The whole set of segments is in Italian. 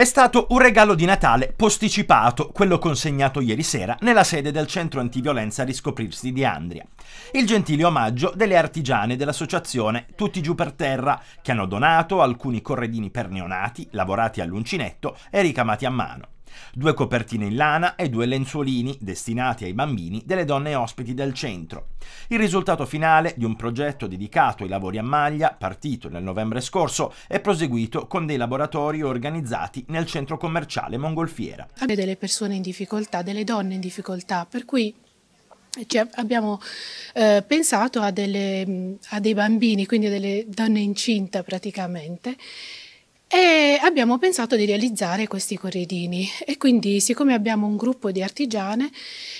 È stato un regalo di Natale posticipato, quello consegnato ieri sera nella sede del centro antiviolenza Riscoprirsi di Andria. Il gentile omaggio delle artigiane dell'associazione Tutti giù per terra, che hanno donato alcuni corredini per neonati, lavorati all'uncinetto e ricamati a mano due copertine in lana e due lenzuolini destinati ai bambini delle donne ospiti del centro. Il risultato finale di un progetto dedicato ai lavori a maglia, partito nel novembre scorso è proseguito con dei laboratori organizzati nel centro commerciale Mongolfiera. Abbiamo delle persone in difficoltà, delle donne in difficoltà, per cui cioè abbiamo eh, pensato a, delle, a dei bambini, quindi a delle donne incinte praticamente, e abbiamo pensato di realizzare questi corredini e quindi siccome abbiamo un gruppo di artigiane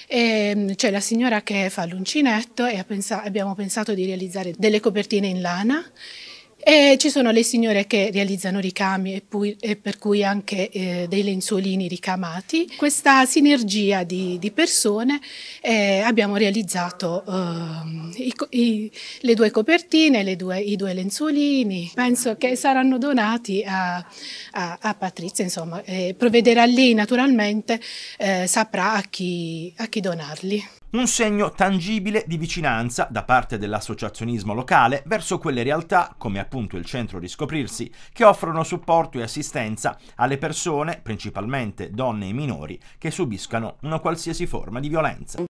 ehm, c'è la signora che fa l'uncinetto e pensato, abbiamo pensato di realizzare delle copertine in lana e ci sono le signore che realizzano ricami e, poi, e per cui anche eh, dei lenzuolini ricamati. Questa sinergia di, di persone eh, abbiamo realizzato eh, i, i, le due copertine, le due, i due lenzuolini. Penso che saranno donati a, a, a Patrizia, insomma, provvederà lì naturalmente eh, saprà a chi, a chi donarli un segno tangibile di vicinanza da parte dell'associazionismo locale verso quelle realtà, come appunto il centro Riscoprirsi, che offrono supporto e assistenza alle persone, principalmente donne e minori, che subiscano una qualsiasi forma di violenza.